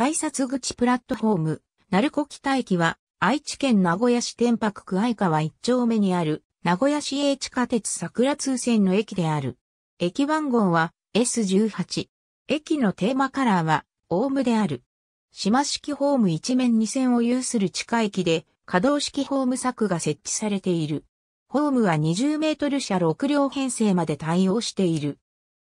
改札口プラットホーム、鳴子北駅は、愛知県名古屋市天白区愛川一丁目にある、名古屋市営地下鉄桜通線の駅である。駅番号は S18。駅のテーマカラーは、オウムである。島式ホーム一面二線を有する地下駅で、可動式ホーム柵が設置されている。ホームは20メートル車6両編成まで対応している。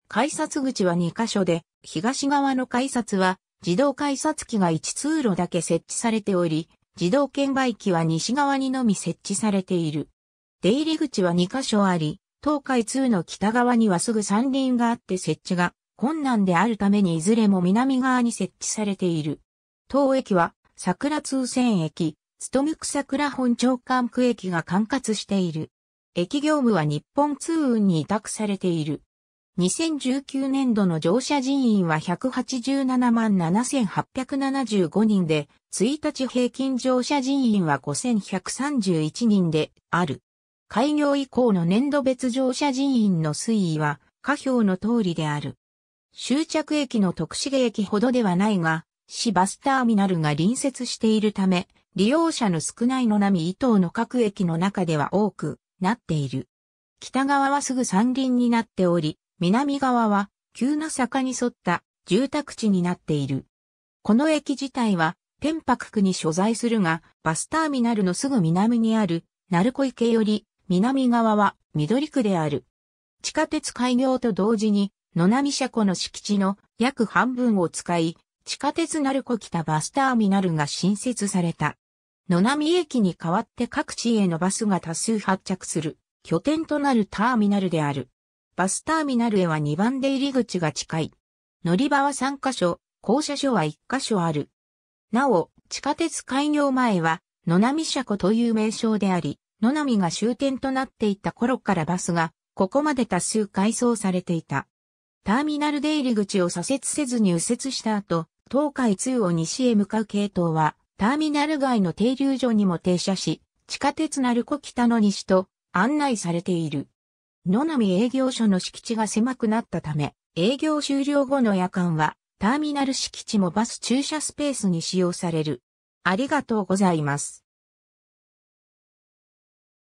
改札口は2カ所で、東側の改札は自動改札機が1通路だけ設置されており、自動券売機は西側にのみ設置されている。出入り口は2カ所あり、東海2の北側にはすぐ山林があって設置が困難であるためにいずれも南側に設置されている。当駅は桜通線駅、ストムク桜本町管区駅が管轄している。駅業務は日本通運に委託されている。2019年度の乗車人員は187万7875人で、1日平均乗車人員は5131人である。開業以降の年度別乗車人員の推移は、下表の通りである。終着駅の徳重駅ほどではないが、市バスターミナルが隣接しているため、利用者の少ないの波伊東の各駅の中では多くなっている。北側はすぐ山林になっており、南側は急な坂に沿った住宅地になっている。この駅自体は天白区に所在するが、バスターミナルのすぐ南にある鳴子池より南側は緑区である。地下鉄開業と同時に野波車庫の敷地の約半分を使い、地下鉄鳴子北バスターミナルが新設された。野波駅に代わって各地へのバスが多数発着する拠点となるターミナルである。バスターミナルへは2番出入り口が近い。乗り場は3カ所、降車所は1カ所ある。なお、地下鉄開業前は、野波車庫という名称であり、野波が終点となっていた頃からバスが、ここまで多数改装されていた。ターミナル出入り口を左折せずに右折した後、東海2を西へ向かう系統は、ターミナル外の停留所にも停車し、地下鉄鳴子北の西と案内されている。野波営業所の敷地が狭くなったため、営業終了後の夜間は、ターミナル敷地もバス駐車スペースに使用される。ありがとうございます。